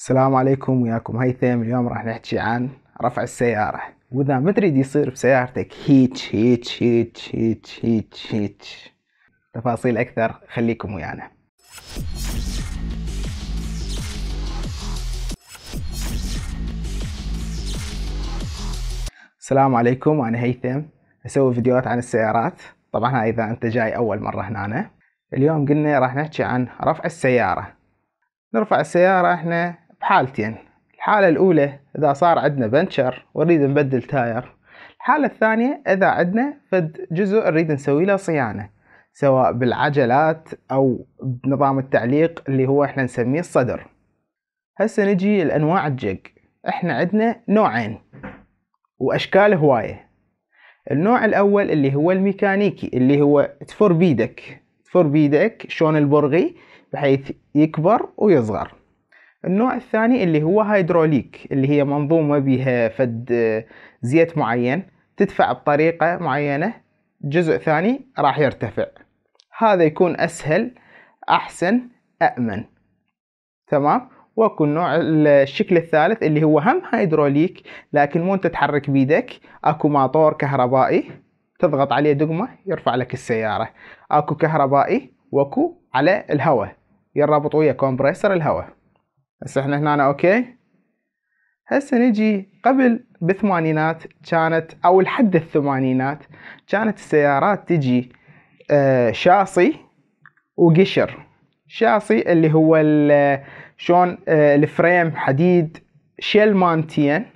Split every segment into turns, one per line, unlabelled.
السلام عليكم وياكم هيثم اليوم راح نحكي عن رفع السيارة وإذا ما تريد يصير بسيارتك هيتش هيتش هيتش هيتش هيتش هيتش تفاصيل أكثر خليكم ويانا السلام عليكم أنا هيثم أسوي فيديوهات عن السيارات طبعا إذا أنت جاي أول مرة هنا اليوم قلنا راح نحكي عن رفع السيارة نرفع السيارة احنا بحالتين الحالة الأولى إذا صار عندنا بنشر ونريد نبدل تاير الحالة الثانية إذا عندنا فد جزء نريد نسوي له صيانة سواء بالعجلات أو بنظام التعليق اللي هو إحنا نسميه الصدر هسه نجي لأنواع الجيج إحنا عندنا نوعين وأشكال هواية النوع الأول اللي هو الميكانيكي اللي هو تفر بيدك تفر بيدك شلون البرغي بحيث يكبر ويصغر النوع الثاني اللي هو هيدروليك اللي هي منظومة بها فد آه، زيت معين تدفع بطريقة معينة جزء ثاني راح يرتفع هذا يكون أسهل أحسن أأمن تمام واكو النوع الشكل الثالث اللي هو هم هيدروليك لكن مو انت تحرك بيدك اكو ماطور كهربائي تضغط عليه دقمه يرفع لك السياره اكو كهربائي واكو على الهواء يربط ويا كومبريسر الهواء هسه احنا هنا اوكي هسه نجي قبل بالثمانينات كانت او لحد الثمانينات كانت السيارات تجي آه شاصي وقشر شاصي اللي هو شلون آه الفريم حديد شيل مانتين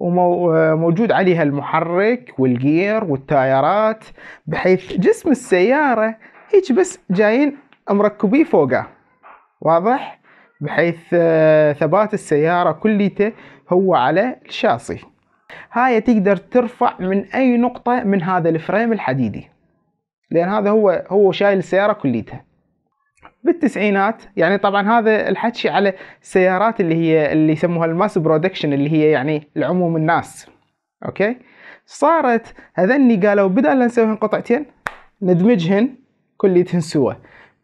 وموجود آه، عليها المحرك والجير والتايرات بحيث جسم السيارة هيك بس جايين مركبيه فوقه واضح؟ بحيث آه، ثبات السيارة كليته هو على الشاصي هاي تقدر ترفع من أي نقطة من هذا الفريم الحديدي لأن هذا هو هو شايل السيارة كليتها بالتسعينات يعني طبعا هذا الحكي على السيارات اللي هي اللي يسموها الماس برودكشن اللي هي يعني العموم الناس اوكي صارت هذني قالوا بدل ما نسويهن قطعتين ندمجهن كليتهن سوا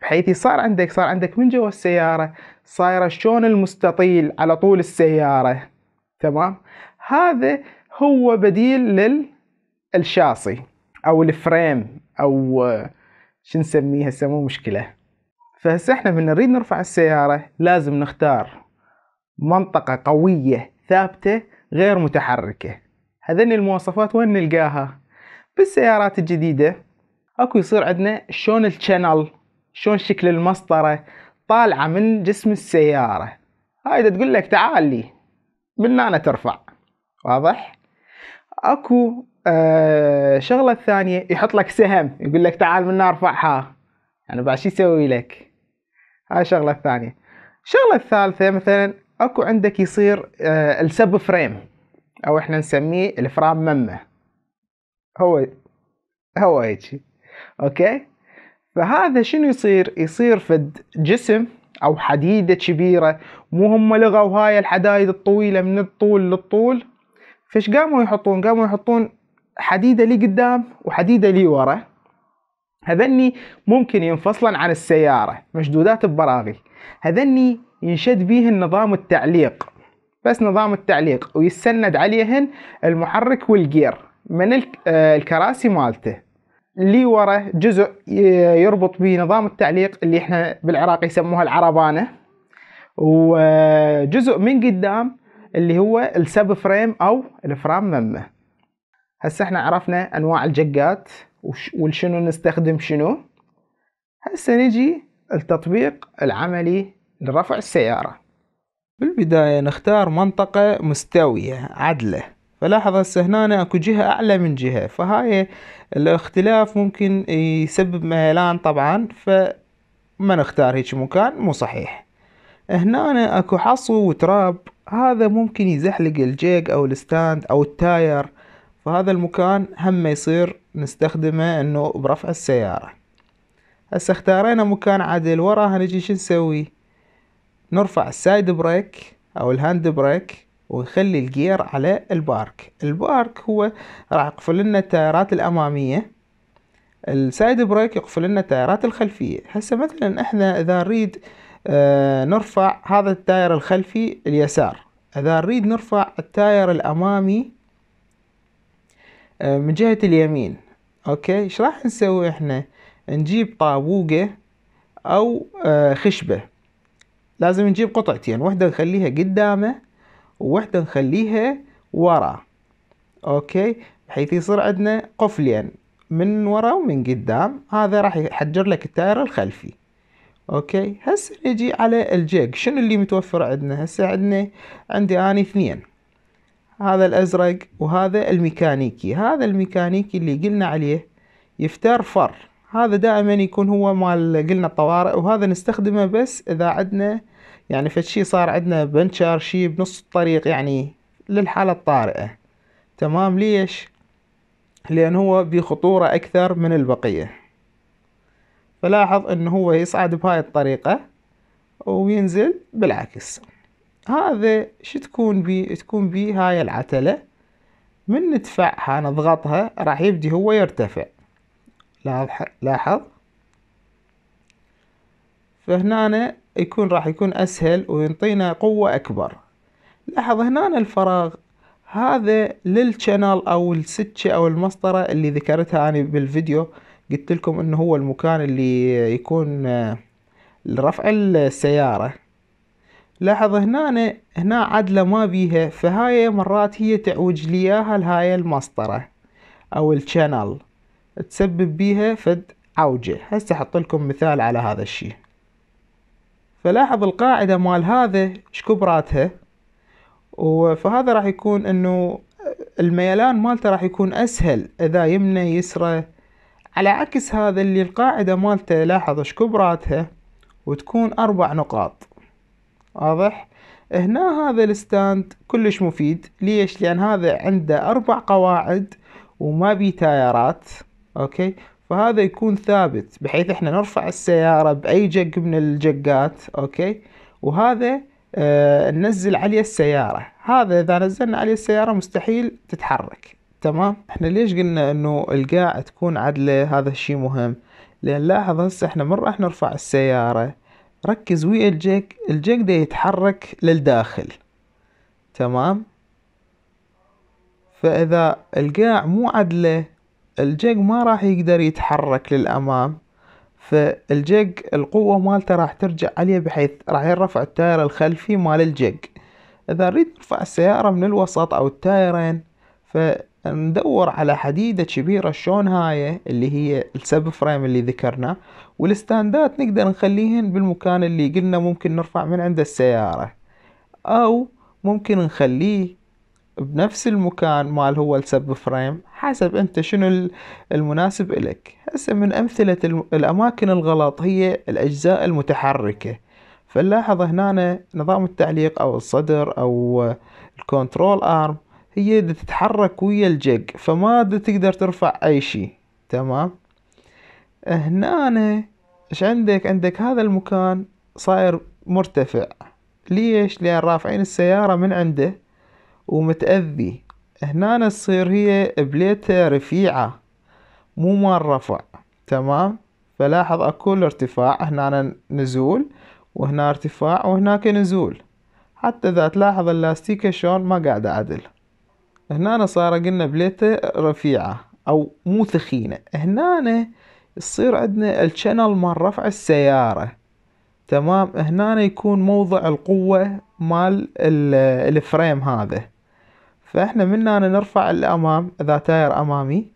بحيث صار عندك صار عندك من جوا السيارة صايرة شلون المستطيل على طول السيارة تمام هذا هو بديل للشاصي او الفريم او شو نسميه هسه مو مشكلة فهسه احنا من نريد نرفع السيارة لازم نختار منطقة قوية ثابتة غير متحركة هذين المواصفات وين نلقاها بالسيارات الجديدة اكو يصير عندنا شلون الشانل شلون شكل المسطرة طالعة من جسم السيارة هاي تقول لك تعال لي من هنا ترفع واضح اكو آه شغلة ثانية يحط لك سهم يقول لك تعال من ارفعها يعني بعد شو يسوي لك هاي شغلة ثانية الشغلة الثالثة مثلا اكو عندك يصير آه السب فريم او احنا نسميه الفرام ممة هو هو هيجي اوكي فهذا شنو يصير يصير فد جسم او حديدة كبيرة هم لغوا هاي الحدايد الطويلة من الطول للطول فش قاموا يحطون قاموا يحطون حديدة لي قدام وحديدة لي ورا هذني ممكن ينفصلا عن السيارة مشدودات ببراغي هذني ينشد بيهن نظام التعليق بس نظام التعليق ويستند عليهن المحرك والجير من آه، الكراسي مالته اللي وراه جزء يربط بنظام التعليق اللي احنا بالعراق يسموها العربانه وجزء من قدام اللي هو السب فريم او الفرام ممه هسه احنا عرفنا انواع الجقات والشنو نستخدم شنو هسه نجي التطبيق العملي لرفع السياره بالبدايه نختار منطقه مستويه عدله فلاحظ هسه هنا اكو جهة اعلى من جهة فهاي الاختلاف ممكن يسبب ميلان طبعا فما نختار هيك مكان مو صحيح هنا اكو حصو وتراب هذا ممكن يزحلق الجيك او الستاند او التاير فهذا المكان هم يصير نستخدمه انه برفع السيارة هسه اختارينا مكان عدل وراها نجي شو نسوي نرفع السايد بريك او الهاند بريك ونخلي الجير على البارك البارك هو راح يقفل لنا التايرات الاماميه السايد بريك يقفل لنا التايرات الخلفيه هسه مثلا احنا اذا نريد آه نرفع هذا التاير الخلفي اليسار اذا نريد نرفع التاير الامامي آه من جهه اليمين اوكي ايش راح نسوي احنا نجيب طابوقه او آه خشبه لازم نجيب قطعتين واحده نخليها قدامه وحده نخليها ورا اوكي بحيث يصير عندنا قفلين من ورا ومن قدام هذا راح يحجر لك التاير الخلفي اوكي هسه نجي على الجيك شنو اللي متوفر عندنا هسه عندنا عندي اني اثنين هذا الازرق وهذا الميكانيكي هذا الميكانيكي اللي قلنا عليه يفتر فر هذا دائما يكون هو مال قلنا الطوارئ وهذا نستخدمه بس اذا عندنا يعني فشي صار عندنا بنشر شي بنص الطريق يعني للحالة الطارئة تمام ليش لأن هو بخطورة أكثر من البقية فلاحظ أنه هو يصعد بهاي الطريقة وينزل بالعكس هذا شو تكون بي تكون بي هاي العتلة من ندفعها نضغطها راح يبدي هو يرتفع لاحظ فهنا يكون راح يكون أسهل وينطينا قوة أكبر لاحظ هنا الفراغ هذا للشانل أو السكة أو المسطرة اللي ذكرتها أنا بالفيديو قلت لكم إنه هو المكان اللي يكون آه، لرفع السيارة لاحظ هنا هنا عدلة ما بيها فهاي مرات هي تعوج لي لهاي المسطرة او الشانل تسبب بيها فد عوجة هسه احط لكم مثال على هذا الشيء فلاحظ القاعدة مال هذا شكبراتها فهذا راح يكون انه الميلان مالته راح يكون اسهل اذا يمنى يسرى على عكس هذا اللي القاعدة مالته لاحظ شكبراتها وتكون اربع نقاط واضح هنا هذا الستاند كلش مفيد ليش لان هذا عنده اربع قواعد وما بيه تايرات اوكي فهذا يكون ثابت بحيث احنا نرفع السيارة بأي جق من الجقات أوكي وهذا آه ننزل عليه السيارة هذا إذا نزلنا عليه السيارة مستحيل تتحرك تمام احنا ليش قلنا انه القاع تكون عدلة هذا الشيء مهم لان لاحظ هسه احنا من راح نرفع السيارة ركز ويا الجيك الجيك ده يتحرك للداخل تمام فاذا القاع مو عدله الجيج ما راح يقدر يتحرك للأمام فالجيج القوة مالته راح ترجع عليه بحيث راح يرفع التاير الخلفي مال الجيج إذا نريد نرفع السيارة من الوسط أو التايرين فندور على حديدة كبيرة شلون هاي اللي هي السب فريم اللي ذكرنا والستاندات نقدر نخليهن بالمكان اللي قلنا ممكن نرفع من عند السيارة أو ممكن نخليه بنفس المكان مال هو السب فريم حسب انت شنو المناسب الك هسه من امثلة الاماكن الغلط هي الاجزاء المتحركة فنلاحظ هنا نظام التعليق او الصدر او الكنترول ارم هي تتحرك ويا الجيج فما تقدر ترفع اي شيء تمام هنا ايش عندك عندك هذا المكان صاير مرتفع ليش لان رافعين السيارة من عنده ومتأذي هنا تصير هي بليته رفيعة مو مال رفع تمام فلاحظ اكو ارتفاع هنا نزول وهنا ارتفاع وهناك نزول حتى اذا تلاحظ اللاستيكة شلون ما قاعدة عدل هنا صار قلنا بليته رفيعة او مو ثخينة هنا يصير عندنا الشانل مال رفع السيارة تمام هنا يكون موضع القوة مال الفريم هذا فإحنا من هنا نرفع الأمام إذا تاير أمامي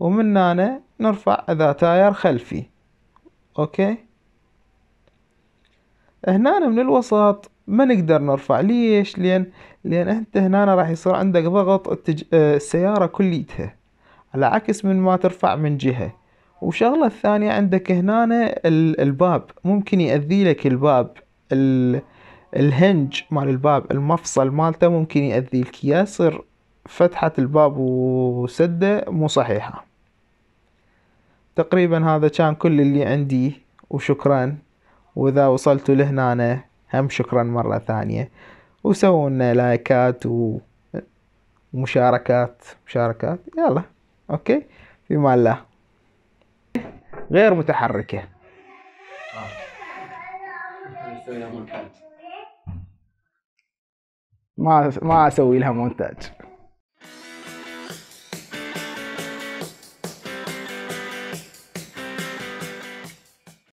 ومن هنا نرفع إذا تاير خلفي أوكي هنا من الوسط ما نقدر نرفع ليش لأن لأن أنت هنا راح يصير عندك ضغط التج... آه، السيارة كليتها على عكس من ما ترفع من جهة وشغلة الثانية عندك هنا الباب ممكن يأذي لك الباب ال... الهنج مال الباب المفصل مالته ممكن يأذي الكياسر يصير فتحة الباب وسده مو صحيحة تقريبا هذا كان كل اللي عندي وشكرا واذا وصلتوا لهنا هم شكرا مرة ثانية وسووا لنا لايكات ومشاركات مشاركات يلا اوكي مال الله غير متحركة آه. ما ما اسوي لها مونتاج